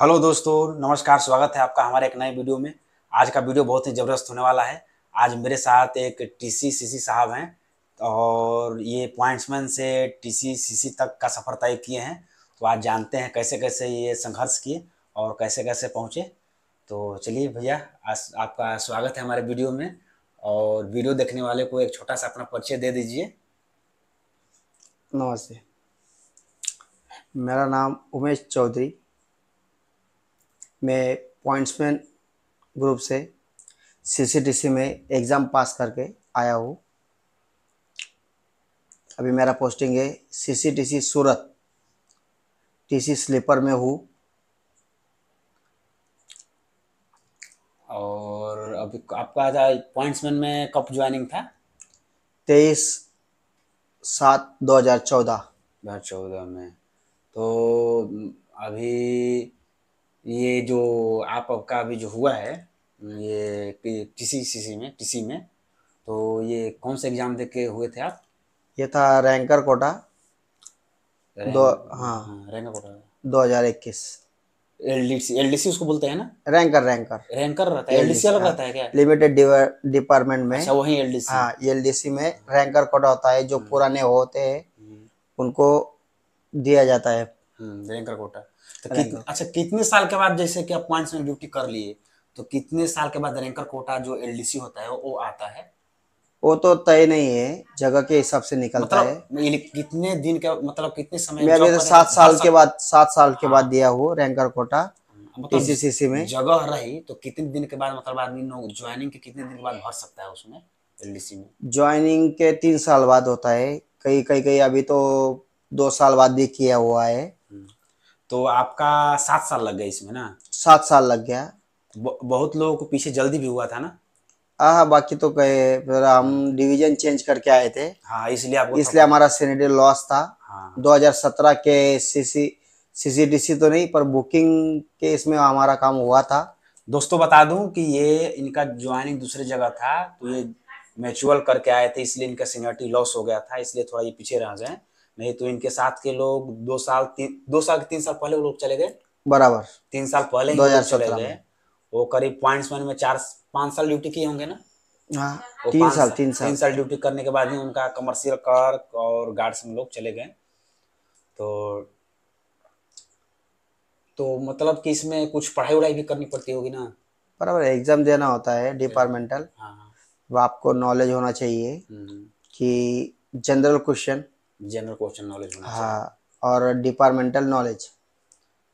Hello दोस्तों नमस्कार स्वागत है आपका हमारे एक नए वीडियो में आज का वीडियो बहुत ही ज़बरदस्त होने वाला है आज मेरे साथ एक टीसीसीसी साहब हैं और ये पॉइंट्समैन से टीसीसीसी तक का सफ़र तय किए हैं तो आज जानते हैं कैसे कैसे ये संघर्ष किए और कैसे कैसे पहुँचे तो चलिए भैया आज आपका स्वागत है हमारे वीडियो में और वीडियो देखने वाले को एक छोटा सा अपना परिचय दे दीजिए नमस्ते मेरा नाम उमेश चौधरी मैं पॉइंट्समैन ग्रुप से सीसीटीसी में एग्ज़ाम पास करके आया हूँ अभी मेरा पोस्टिंग है सीसीटीसी सूरत टीसी स्लीपर में हूँ और अभी आपका था पॉइंट्समैन में कब ज्वाइनिंग था तेईस सात दो हज़ार चौदह दो हज़ार चौदह में तो अभी ये जो आप आपका अभी जो हुआ है ये पीसी सी में टीसी में तो ये कौन से एग्जाम दे के हुए थे आप ये था रैंकर कोटा रैंक, दो हाँ, हाँ रैंकर कोटा दो हजार इक्कीस एलडीसी उसको बोलते हैं ना रैंकर रैंकर रैंकर रहता है एलडीसी अलग हाँ। रहता है क्या लिमिटेड डिपार्टमेंट में अच्छा वही एलडीसी हाँ एलडीसी में रैंकर कोटा होता है जो हम्म। पुराने होते हैं हम्म। उनको दिया जाता है हम्म, रैंकर कोटा तो अच्छा कितने साल के बाद जैसे कि आप में ड्यूटी कर लिए तो कितने साल के बाद रैंकर कोटा जो एलडीसी होता है वो आता है वो तो तय नहीं है जगह के हिसाब से निकलता मतलब, है कितने दिन के मतलब कितने समय मैं अभी तो सात साल के बाद सात साल के बाद हाँ। दिया हूँ रैंकर कोटा हाँ, मतलब में जगह रही तो कितने दिन के बाद मतलब आदमी ज्वाइनिंग के कितने दिन के बाद भर सकता है उसमें एलडीसी में ज्वाइनिंग के तीन साल बाद होता है कई कई कई अभी तो दो साल बाद भी किया हुआ है तो आपका सात साल लग गया इसमें ना सात साल लग गया बहुत लोगों को पीछे जल्दी भी हुआ था ना हाँ बाकी तो कहे हम डिवीजन चेंज करके आए थे हाँ इसलिए इसलिए हमारा सीनेटरी लॉस था हाँ। 2017 के सीसी सीसीडीसी तो नहीं पर बुकिंग के इसमें हमारा काम हुआ था दोस्तों बता दूं कि ये इनका ज्वाइनिंग दूसरे जगह था तो ये मेचुअल करके आए थे इसलिए इनका सीनियरिटी लॉस हो गया था इसलिए थोड़ा ये पीछे रह गए नहीं तो इनके साथ के लोग दो साल तीन दो साल तीन साल पहले वो लोग चले गए बराबर तीन साल पहले दो हजार चले गए वो करीब पॉइंट्समैन में चार पांच साल ड्यूटी किए होंगे ना हाँ, तीन साल तीन साल तीन साल ड्यूटी करने के बाद ही उनका कमर्शियल कार और गार्ड्स में लोग चले गए तो तो मतलब कि इसमें कुछ पढ़ाई वढ़ाई भी करनी पड़ती होगी ना बराबर एग्जाम देना होता है डिपार्टमेंटल हाँ। आपको नॉलेज होना चाहिए हम्म। कि general question general question knowledge हाँ और डिपार्टमेंटल नॉलेज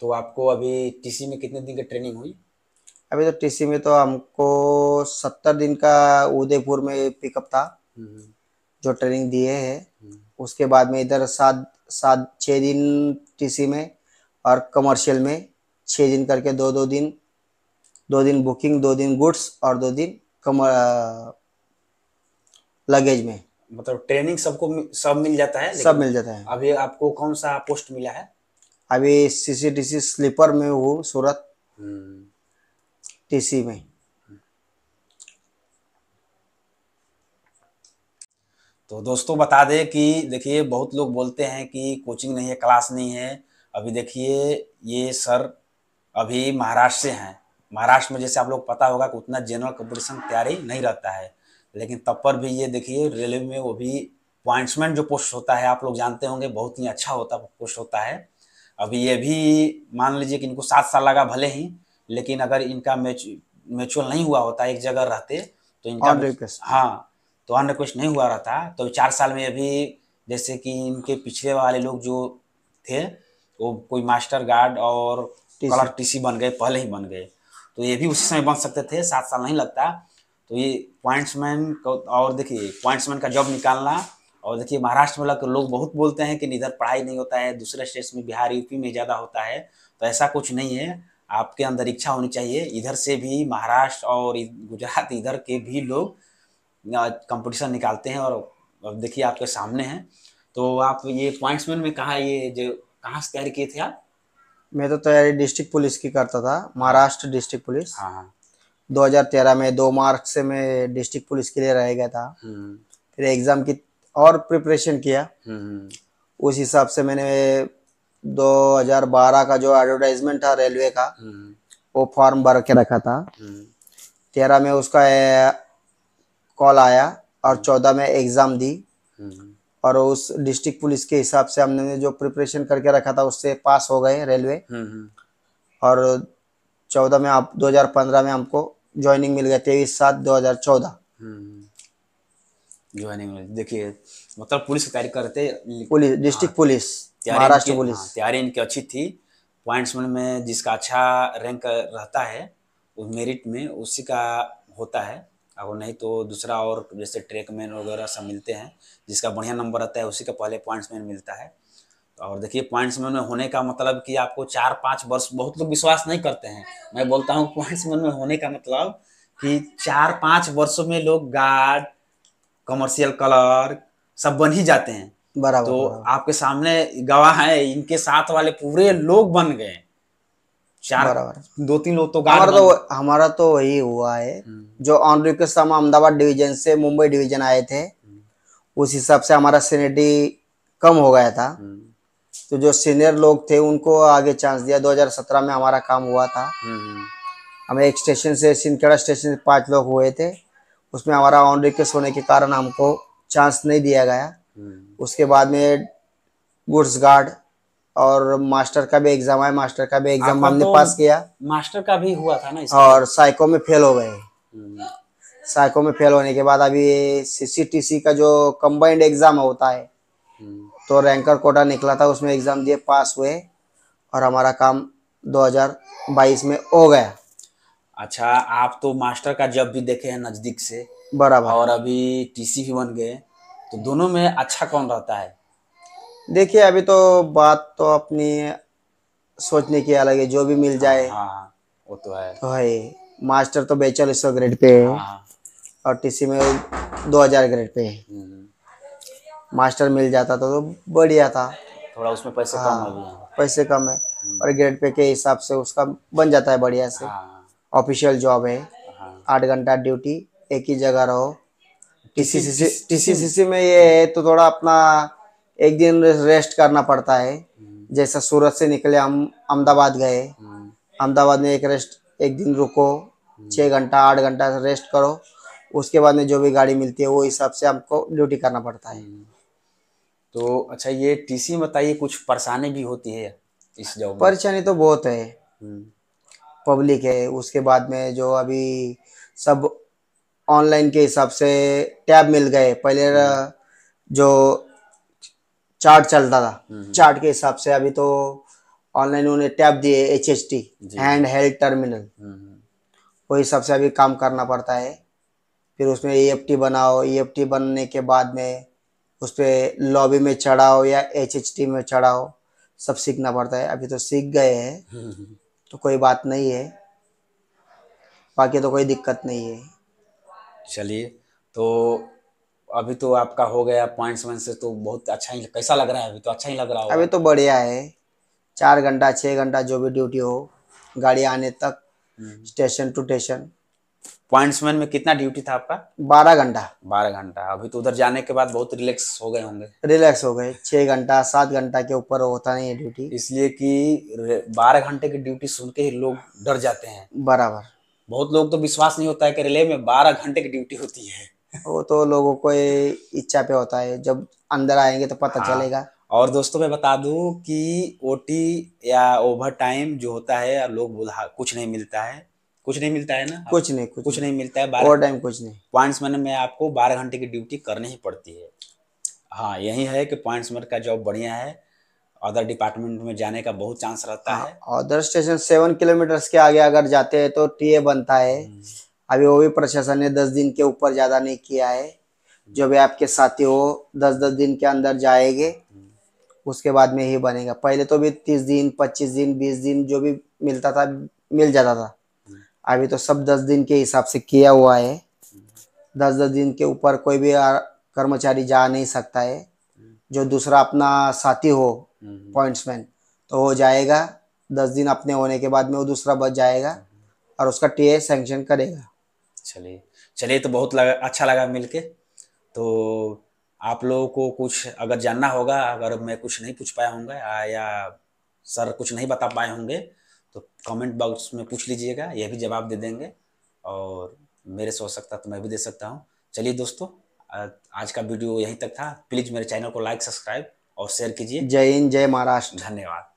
तो आपको अभी टीसी में कितने दिन की ट्रेनिंग हुई अभी तो टीसी में तो हमको सत्तर दिन का उदयपुर में पिकअप था हम्म, हम्म। जो ट्रेनिंग दिए है हम्म। उसके बाद में इधर सात सात छः दिन टीसी में और कमर्शियल में छः दिन करके दो दो दिन दो दिन बुकिंग दो दिन गुड्स और दो दिन कमर लगेज में मतलब ट्रेनिंग सबको सब मिल जाता है सब मिल जाता है अभी आपको कौन सा पोस्ट मिला है अभी सीसीटीसी स्लीपर में हूँ सूरत टीसी हम्म। में तो दोस्तों बता दें कि देखिए बहुत लोग बोलते हैं कि कोचिंग नहीं है क्लास नहीं है अभी देखिए ये सर अभी महाराष्ट्र से हैं महाराष्ट्र में जैसे आप लोग पता होगा कि उतना जनरल कंपटीशन तैयारी नहीं रहता है लेकिन तब पर भी ये देखिए रेलवे में वो भी अपॉइंटमेंट जो पोस्ट होता है आप लोग जानते होंगे बहुत ही अच्छा होता पोस्ट होता है अभी ये भी मान लीजिए कि इनको सात साल लगा भले ही लेकिन अगर इनका मैच म्यूचुअल नहीं हुआ होता एक जगह रहते तो इनका हाँ तो अन्य रिक्वेस्ट नहीं हुआ रहता तो चार साल में अभी जैसे कि इनके पिछले वाले लोग जो थे वो कोई मास्टर गार्ड और कलर टीसी बन गए पहले ही बन गए तो ये भी उसी समय बन सकते थे सात साल नहीं लगता तो ये पॉइंट्समैन और देखिए पॉइंट्समैन का जॉब निकालना और देखिए महाराष्ट्र में लोग बहुत बोलते हैं कि इधर पढ़ाई नहीं होता है दूसरे स्टेट्स में बिहार यूपी में ज़्यादा होता है तो ऐसा कुछ नहीं है आपके अंदर इच्छा होनी चाहिए इधर से भी महाराष्ट्र और गुजरात इधर के भी लोग कंपटीशन निकालते हैं और देखिए आपके सामने हैं तो आप ये पॉइंट्समैन में कहाँ ये जो कहाँ से तैयारी किए थे आप मैं तो तैयारी डिस्ट्रिक्ट पुलिस की करता था महाराष्ट्र डिस्ट्रिक्ट पुलिस हाँ हाँ 2013 में दो मार्क से मैं डिस्ट्रिक्ट पुलिस के लिए रह गया था हम्म। फिर एग्जाम की और प्रिपरेशन किया हम्म, हम्म। उस हिसाब से मैंने 2012 का जो एडवर्टाइजमेंट था रेलवे का वो फॉर्म भर के रखा था तेरह में उसका कॉल आया और चौदह में एग्जाम दी और उस डिस्ट्रिक्ट पुलिस के हिसाब से हमने जो प्रिपरेशन करके रखा था उससे पास हो गए रेलवे और चौदह में आप 2015 में हमको ज्वाइनिंग मिल गया तेईस सात दो हजार चौदह ज्वाइनिंग हम्म। देखिए मतलब पुलिस की तैयारी करते पुलिस डिस्ट्रिक्ट हाँ, पुलिस महाराष्ट्र पुलिस हाँ, तैयारी इनकी अच्छी थी पॉइंट्समैन में जिसका अच्छा रैंक रहता है उस मेरिट में उसी का होता है अगर नहीं तो दूसरा और जैसे ट्रैकमैन वगैरह सब मिलते हैं जिसका बढ़िया नंबर आता है उसी का पहले पॉइंट्समैन मिलता है और देखिए पॉइंट्समैन में होने का मतलब कि आपको चार पाँच वर्ष बहुत लोग विश्वास नहीं करते हैं मैं बोलता हूँ मैन में होने का मतलब कि चार पाँच वर्षों में लोग गार्ड कमर्शियल कलर सब बन ही जाते हैं बराबर तो बराबर। आपके सामने गवाह है इनके साथ वाले पूरे लोग बन गए चार बराबर दो तीन लोग तो हमारा तो हमारा तो वही हुआ है हम्म। जो ऑन रिक्वेस्ट हम अहमदाबाद डिवीजन से मुंबई डिवीजन आए थे हम्म। उस हिसाब से हमारा सीनेटी कम हो गया था हम्म। तो जो सीनियर लोग थे उनको आगे चांस दिया 2017 में हमारा काम हुआ था हम्म, हम्म। हमें एक स्टेशन से सिंदखेड़ा स्टेशन से पांच लोग हुए थे उसमें हमारा ऑन रिक्वेस्ट होने के कारण हमको चांस नहीं दिया गया हम्म। उसके बाद में गुड्स गार्ड और मास्टर का भी एग्जाम आया मास्टर का भी एग्जाम हमने तो पास किया मास्टर का भी हुआ था ना और साइको में फेल हो गए साइको में फेल होने के बाद अभी सीसीटीसी का जो कंबाइंड एग्जाम होता है तो रैंकर कोटा निकला था उसमें एग्ज़ाम दिए पास हुए और हमारा काम 2022 में हो गया अच्छा आप तो मास्टर का जब भी देखे हैं नज़दीक से बराबर और अभी टीसी भी बन गए तो दोनों में अच्छा कौन रहता है देखिए अभी तो बात तो अपनी सोचने की अलग है जो भी मिल हाँ, जाए हाँ, हाँ, वो तो है तो है मास्टर तो बैचलर सौ ग्रेड पे है हाँ, और टीसी में 2000 ग्रेड पे है हम्म। मास्टर मिल जाता था तो बढ़िया था थोड़ा उसमें पैसे हाँ, कम है पैसे कम है हम्म। और ग्रेड पे के हिसाब से उसका बन जाता है बढ़िया से ऑफिशियल हाँ। जॉब है हाँ। आठ घंटा ड्यूटी एक ही जगह रहो टीसीसी सी में ये है तो थोड़ा अपना एक दिन रेस्ट करना पड़ता है हम्म। जैसा सूरत से निकले हम अहमदाबाद गए हम्म। अहमदाबाद में एक रेस्ट एक दिन रुको छः घंटा आठ घंटा रेस्ट करो उसके बाद में जो भी गाड़ी मिलती है वो हिसाब से हमको ड्यूटी करना पड़ता है तो अच्छा ये टीसी बताइए कुछ परेशानी भी होती है इस जॉब परेशानी तो बहुत है पब्लिक हम्म। है उसके बाद में जो अभी सब ऑनलाइन के हिसाब से टैब मिल गए पहले हम्म। जो चार्ट चलता था चार्ट हम्म, के हिसाब से अभी तो ऑनलाइन उन्हें टैब दिए H H T hand held terminal वही हिसाब से अभी काम करना पड़ता है फिर उसमें ई एफ टी बनाओ ई एफ टी बनने के बाद में उस पर लॉबी में चढ़ाओ या एच में चढ़ाओ सब सीखना पड़ता है अभी तो सीख गए हैं तो कोई बात नहीं है बाकी तो कोई दिक्कत नहीं है चलिए तो अभी तो आपका हो गया पॉइंट्स वन से तो बहुत अच्छा ही कैसा लग रहा है अभी तो अच्छा ही लग रहा है अभी तो बढ़िया है चार घंटा छः घंटा जो भी ड्यूटी हो गाड़ी आने तक स्टेशन टू स्टेशन पॉइंट्समैन में कितना ड्यूटी था आपका बारह घंटा बारह घंटा अभी तो उधर जाने के बाद बहुत रिलैक्स हो गए होंगे रिलैक्स हो गए छह घंटा सात घंटा के ऊपर होता नहीं है ड्यूटी इसलिए कि बारह घंटे की ड्यूटी सुन के ही लोग डर जाते हैं बराबर बहुत लोग तो विश्वास नहीं होता है कि रिले में बारह घंटे की ड्यूटी होती है वो तो लोगों को इच्छा पे होता है जब अंदर आएंगे तो पता हाँ। चलेगा और दोस्तों मैं बता दूं कि ओटी या ओवर टाइम जो होता है लोग बोला कुछ नहीं मिलता है कुछ नहीं मिलता है ना कुछ नहीं कुछ, कुछ नहीं, नहीं मिलता है बारह टाइम कुछ नहीं पॉइंट्स मैन में आपको बारह घंटे की ड्यूटी करनी ही पड़ती है हाँ यही है कि पॉइंट्स मैन का जॉब बढ़िया है अदर डिपार्टमेंट में जाने का बहुत चांस रहता हाँ, है अदर स्टेशन सेवन किलोमीटर के आगे अगर जाते हैं तो टीए बनता है हम्म। अभी वो भी प्रशासन ने दस दिन के ऊपर ज्यादा नहीं किया है हम्म। जो भी आपके साथी हो दस दस दिन के अंदर जाएंगे हम्म। उसके बाद में ही बनेगा पहले तो भी तीस दिन पच्चीस दिन बीस दिन जो भी मिलता था मिल जाता था अभी तो सब दस दिन के हिसाब से किया हुआ है दस दस दिन के ऊपर कोई भी कर्मचारी जा नहीं सकता है जो दूसरा अपना साथी हो पॉइंट्समैन तो वो जाएगा दस दिन अपने होने के बाद में वो दूसरा बच जाएगा और उसका टीए सैंक्शन करेगा चलिए चलिए तो बहुत लगा, अच्छा लगा मिलके तो आप लोगों को कुछ अगर जानना होगा अगर मैं कुछ नहीं पूछ पाया होंगे या सर कुछ नहीं बता पाए होंगे तो कमेंट बॉक्स में पूछ लीजिएगा यह भी जवाब दे देंगे और मेरे से हो सकता तो मैं भी दे सकता हूँ चलिए दोस्तों आज का वीडियो यहीं तक था प्लीज़ मेरे चैनल को लाइक सब्सक्राइब और शेयर कीजिए जय हिंद जय महाराष्ट्र धन्यवाद